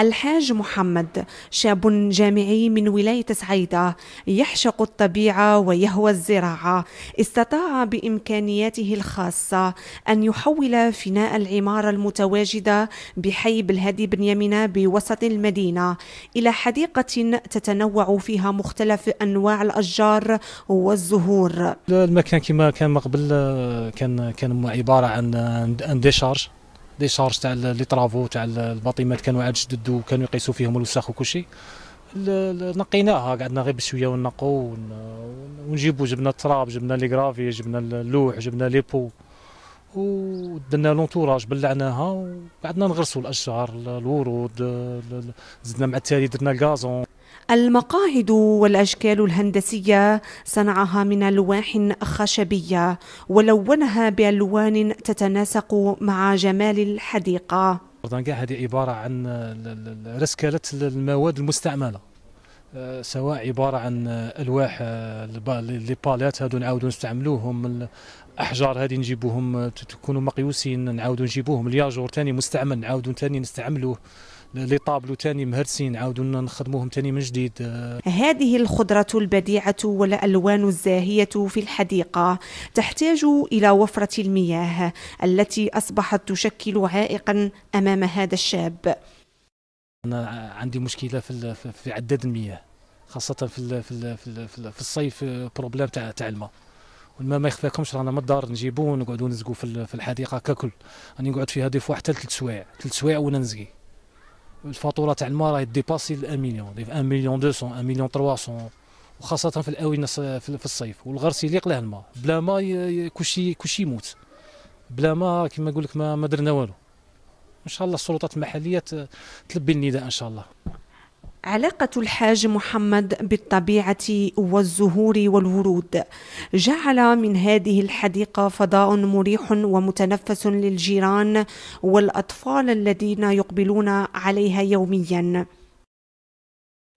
الحاج محمد شاب جامعي من ولاية سعيدة يحشق الطبيعة ويهوى الزراعة استطاع بإمكانياته الخاصة أن يحول فناء العمارة المتواجدة بحي بالهادي بن يمنة بوسط المدينة إلى حديقة تتنوع فيها مختلف أنواع الأشجار والزهور المكان كما كان قبل كان كان عبارة عن ديشارج دي شارج تاع لي طرافو تاع الباطيمات كانوا عاد جددوا كانوا يقيسوا فيهم الوساخ وكلشي نقيناها قعدنا غير بشويه ونقوا ونجيبوا جبنا التراب جبنا لي جرافي جبنا اللوح جبنا لي بو ودنا لونتوراج بلعناها وقعدنا نغرسوا الاشجار الورود زدنا مع التالي درنا الكازون المقاعد والاشكال الهندسيه صنعها من الواح خشبيه ولونها بالوان تتناسق مع جمال الحديقه كاع هذه عباره عن رسكاله المواد المستعمله آه، سواء عباره عن آه، الواح آه، لي باليت هادو نعاودو نستعملوهم الاحجار هادي نجيبوهم تكونوا مقيوسين نعاودو نجيبوهم الياجور ثاني مستعمل نعاودو ثاني نستعملوه لي طابلو تاني مهرسين نعاودو نخدموهم تاني من جديد هذه الخضرة البديعة والألوان الزاهية في الحديقة تحتاج إلى وفرة المياه التي أصبحت تشكل عائقا أمام هذا الشاب انا عندي مشكله في في عداد المياه خاصه في في في, في, في الصيف بروبليم آه، تاع تاع الماء والماء ما يخفاكمش رانا من الدار نجيبو ونقعدو نزقو في, في الحديقه ككل راني نقعد فيها دي فوا حتى ثلاث سوايع ثلاث سوايع وانا نزقي الفاتوره تاع الماء راهي ديباسي 1 مليون 1 مليون 200 1 مليون 300 وخاصه في الاونه في الصيف والغرس يليق له الماء بلا ما كلشي كلشي يموت بلا ما كيما نقول لك ما درنا والو ان شاء الله السلطات المحليه تلبي النداء ان شاء الله علاقة الحاج محمد بالطبيعة والزهور والورود جعل من هذه الحديقة فضاء مريح ومتنفس للجيران والأطفال الذين يقبلون عليها يوميا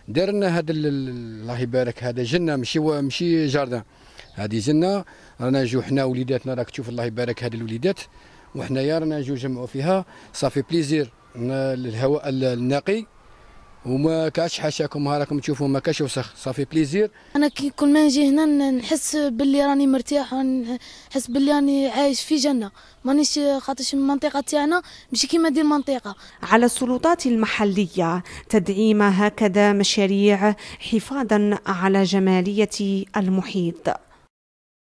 درنا هذا الله يبارك هذا جنة مشي مشي جاردان هذه جنة رانا جو حنا وليداتنا راك تشوف الله يبارك هذه الوليدات وحنايا رانا نجيو نجمعوا فيها صافي بليزير الهواء النقي وما كاش حاشاكم ها راكم تشوفوا ما كاش وسخ صافي بليزير انا كي كل ما نجي هنا نحس باللي راني مرتاح نحس باللي راني عايش في جنه مانيش خاطرش المنطقه تاعنا ماشي كيما دير المنطقه على السلطات المحليه تدعيم هكذا مشاريع حفاظا على جماليه المحيط